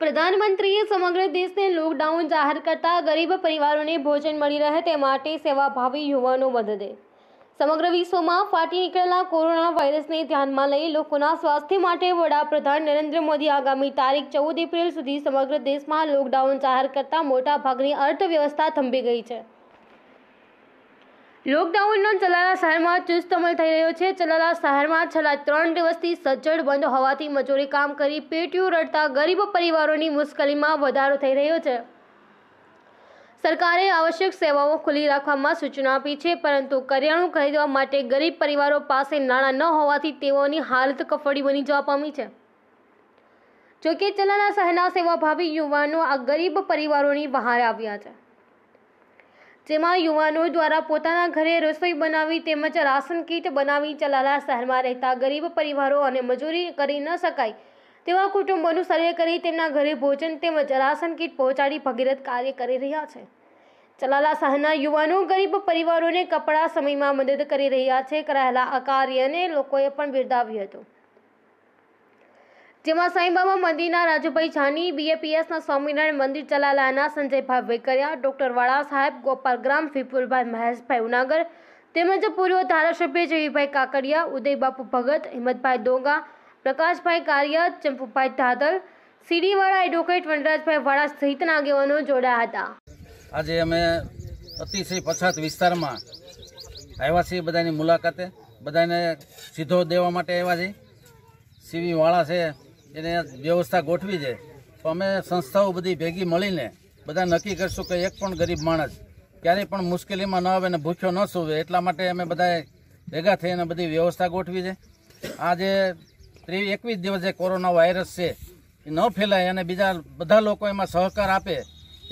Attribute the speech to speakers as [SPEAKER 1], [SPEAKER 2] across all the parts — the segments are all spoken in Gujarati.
[SPEAKER 1] પ્રધાનમંત્રીએ સમગ્ર દેશને લોકડાઉન જાહેર કરતા ગરીબ પરિવારોને ભોજન મળી રહે તે માટે સેવાભાવી યુવાનો મદદે સમગ્ર વિશ્વમાં ફાટી નીકળેલા કોરોના વાયરસને ધ્યાનમાં લઈ લોકોના સ્વાસ્થ્ય માટે વડાપ્રધાન નરેન્દ્ર મોદી આગામી તારીખ ચૌદ એપ્રિલ સુધી સમગ્ર દેશમાં લોકડાઉન જાહેર કરતા મોટાભાગની અર્થવ્યવસ્થા થંભી ગઈ છે લોકડાઉનનો ચલાલા શહેરમાં ચુસ્ત અમલ થઈ રહ્યો છે ચલાલા શહેરમાં છેલ્લા ત્રણ દિવસથી સજ્જડ બંધ હોવાથી મજૂરી કામ કરી પેટીયું રડતા ગરીબ પરિવારોની મુશ્કેલીમાં વધારો થઈ રહ્યો છે સરકારે આવશ્યક સેવાઓ ખુલ્લી રાખવામાં સૂચના આપી છે પરંતુ કરિયાણું ખરીદવા માટે ગરીબ પરિવારો પાસે નાણાં ન હોવાથી તેઓની હાલત કફડી બની જવા પામી છે જોકે ચલાલા શહેરના સેવાભાવી યુવાનો આ ગરીબ પરિવારોની બહાર આવ્યા છે જેમાં યુવાનો દ્વારા પોતાના ઘરે રસોઈ બનાવી તેમજ રાશન કીટ બનાવી ચલાલા શહેરમાં રહેતા ગરીબ પરિવારો અને મજૂરી કરી ન શકાય તેવા કુટુંબોનું સર્વે કરી તેમના ઘરે ભોજન તેમજ રાશન કીટ પહોંચાડી ભગીરથ કાર્ય કરી રહ્યા છે ચલાલા શહેરના યુવાનો ગરીબ પરિવારોને કપડા સમયમાં મદદ કરી રહ્યા છે કરાયેલા આ કાર્યને લોકોએ પણ બિરદાવ્યું હતું જેમાં સાંઈબાબા મંદિરના રાજુભાઈ જાની બીએપીએસના સ્વામિનારાયણ મંદિર ચલાલાના સંજયભાઈ વેકરિયા ડોક્ટર વાળા સાહેબ ગોપાલગ્રામ વિપુલભાઈ મહેશભાઈ ઉનાગર તેમજ પૂર્વ ધારાસભ્ય જયભાઈ કાકડિયા ઉદયબાપુ ભગત હિંમતભાઈ ડોંગા પ્રકાશભાઈ કારિયા ચંપુભાઈ ધાદલ સીડીવાળા એડવોકેટ વનરાજભાઈ વાળા સહિતના આગેવાનો જોડાયા હતા
[SPEAKER 2] આજે અમે અતિશય પછાત વિસ્તારમાં આવ્યા છીએ બધાની મુલાકાતે બધાને સીધો દેવા માટે આવ્યા છીએ સીવી વાળા છે એને વ્યવસ્થા ગોઠવી છે તો અમે સંસ્થાઓ બધી ભેગી મળીને બધા નક્કી કરશું કે એક પણ ગરીબ માણસ ક્યારેય પણ મુશ્કેલીમાં ન આવે અને ભૂખ્યો ન સૂવે એટલા માટે અમે બધાએ ભેગા થઈને બધી વ્યવસ્થા ગોઠવી છે આજે જે ત્રેવીસ એકવીસ દિવસે કોરોના વાયરસ છે એ ન ફેલાય અને બીજા બધા લોકો એમાં સહકાર આપે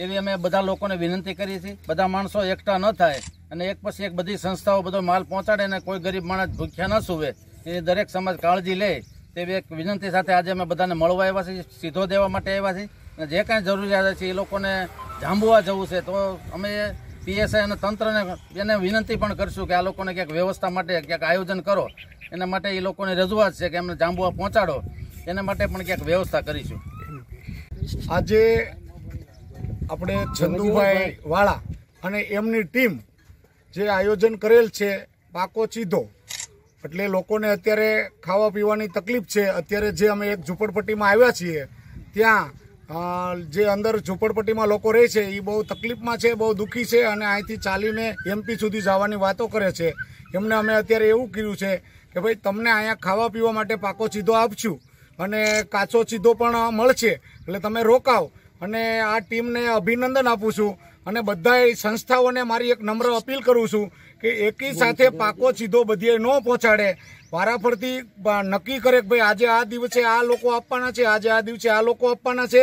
[SPEAKER 2] એવી અમે બધા લોકોને વિનંતી કરી છે બધા માણસો એકઠા ન થાય અને એક પછી એક બધી સંસ્થાઓ બધો માલ પહોંચાડે અને કોઈ ગરીબ માણસ ભૂખ્યા ન સૂવે એ દરેક સમાજ કાળજી લે તેવી એક વિનંતી સાથે આજે અમે બધાને મળવા આવ્યા છીએ સીધો દેવા માટે આવ્યા છીએ અને જે કાંઈ જરૂરિયાત છે એ લોકોને જાંબુવા જવું છે તો અમે પીએસઆઈ અને તંત્રને એને વિનંતી પણ કરશું કે આ લોકોને ક્યાંક વ્યવસ્થા માટે ક્યાંક આયોજન કરો એના માટે એ લોકોની રજૂઆત છે કે એમને જાંબુવા પહોંચાડો એના માટે પણ ક્યાંક વ્યવસ્થા કરીશું
[SPEAKER 3] આજે આપણે ચંદુભાઈ વાળા અને એમની ટીમ જે આયોજન કરેલ છે પાકો ચીધો એટલે લોકોને અત્યારે ખાવા પીવાની તકલીફ છે અત્યારે જે અમે એક ઝૂંપડપટ્ટીમાં આવ્યા છીએ ત્યાં જે અંદર ઝૂંપડપટ્ટીમાં લોકો રહે છે એ બહુ તકલીફમાં છે બહુ દુઃખી છે અને અહીંથી ચાલીને એમપી સુધી જવાની વાતો કરે છે એમને અમે અત્યારે એવું કર્યું છે કે ભાઈ તમને અહીંયા ખાવા પીવા માટે પાકો સીધો આપશું અને કાચો સીધો પણ મળશે એટલે તમે રોકાવ અને આ ટીમને અભિનંદન આપું છું અને બધા સંસ્થાઓને મારી એક નમ્ર અપીલ કરું છું કે એકી સાથે પાકો સીધો બધીએ ન પહોંચાડે વારાફરતી નક્કી કરે કે ભાઈ આજે આ દિવસે આ લોકો આપવાના છે આજે આ દિવસે આ લોકો આપવાના છે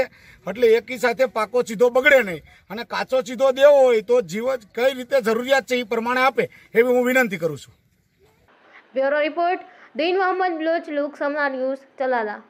[SPEAKER 3] એટલે એકી સાથે પાકો સીધો બગડે નહીં અને કાચો સીધો દેવો હોય તો જીવ કઈ રીતે જરૂરિયાત છે એ પ્રમાણે આપે એવી હું વિનંતી કરું છું
[SPEAKER 1] બ્યુરો રિપોર્ટ દિન મોહમ્મદ બ્લોચ લોકસમના ન્યૂઝ ચલાલા